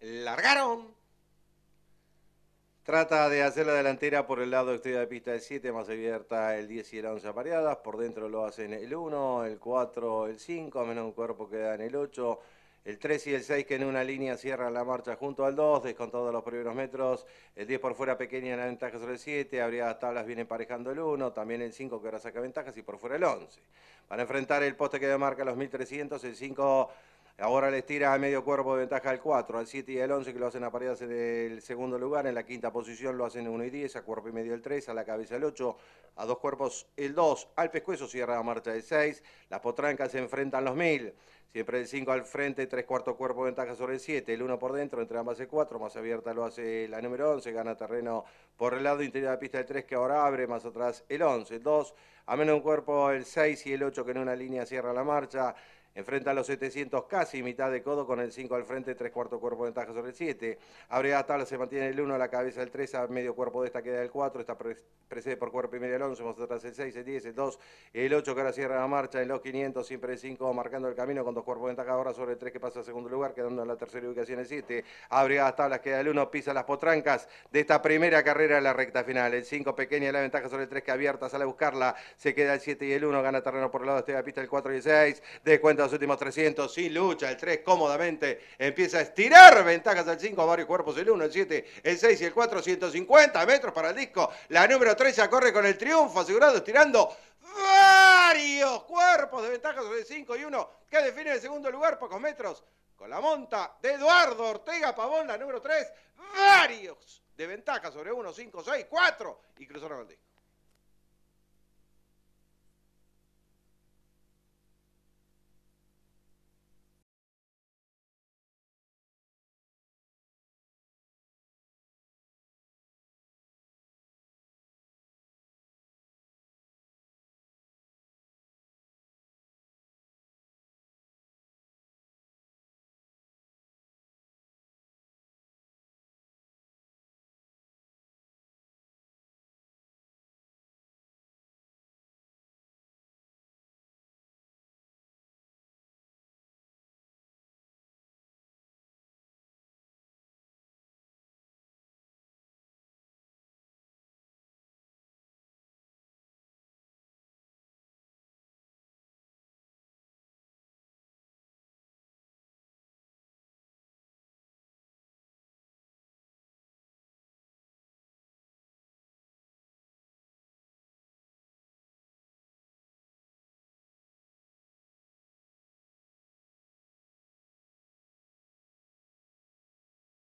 largaron. Trata de hacer la delantera por el lado exterior de pista del 7, más abierta el 10 y el 11 apareadas. Por dentro lo hacen el 1, el 4, el 5, menos un cuerpo queda en el 8. El 3 y el 6 que en una línea cierran la marcha junto al 2, descontados los primeros metros. El 10 por fuera pequeña en la ventaja sobre el 7. Habría tablas viene emparejando el 1. También el 5 que ahora saca ventajas y por fuera el 11. Van a enfrentar el poste que demarca los 1300. El 5 Ahora les tira a medio cuerpo de ventaja al 4, al 7 y al 11 que lo hacen a en el segundo lugar. En la quinta posición lo hacen 1 y 10, a cuerpo y medio el 3, a la cabeza el 8 a dos cuerpos el 2, al pescuezo cierra la marcha el 6, las potrancas se enfrentan los 1000, siempre el 5 al frente, 3 cuartos cuerpo ventaja sobre el 7, el 1 por dentro, entre ambas el 4, más abierta lo hace la número 11, gana terreno por el lado interior de la pista el 3 que ahora abre, más atrás el 11, el 2, a menos un cuerpo el 6 y el 8 que en una línea cierra la marcha, Enfrenta a los 700 casi, mitad de codo con el 5 al frente, 3 cuartos cuerpo de ventaja sobre el 7. Abre la tabla, se mantiene el 1, la cabeza el 3, a medio cuerpo de esta queda el 4, esta precede por cuerpo y media 11, el 6, el 10, el 2, el 8 que ahora cierra la marcha, en los 500, siempre el 5, marcando el camino con dos cuerpos de ventaja ahora sobre el 3 que pasa a segundo lugar, quedando en la tercera ubicación el 7, abre las tablas, queda el 1, pisa las potrancas de esta primera carrera en la recta final, el 5 pequeña la ventaja sobre el 3 que abierta, sale a buscarla, se queda el 7 y el 1, gana terreno por el lado de la Pista el 4 y el 6, descuenta los últimos 300, sin lucha, el 3 cómodamente empieza a estirar ventajas al 5, varios cuerpos, el 1, el 7, el 6 y el 4, 150 metros para el disco, la número 3 ya corre con el triunfo triunfo asegurado tirando varios cuerpos de ventaja sobre 5 y 1 que define el segundo lugar pocos metros con la monta de Eduardo Ortega Pavón, la número 3, varios de ventaja sobre 1, 5, 6, 4 y cruzaron el disco.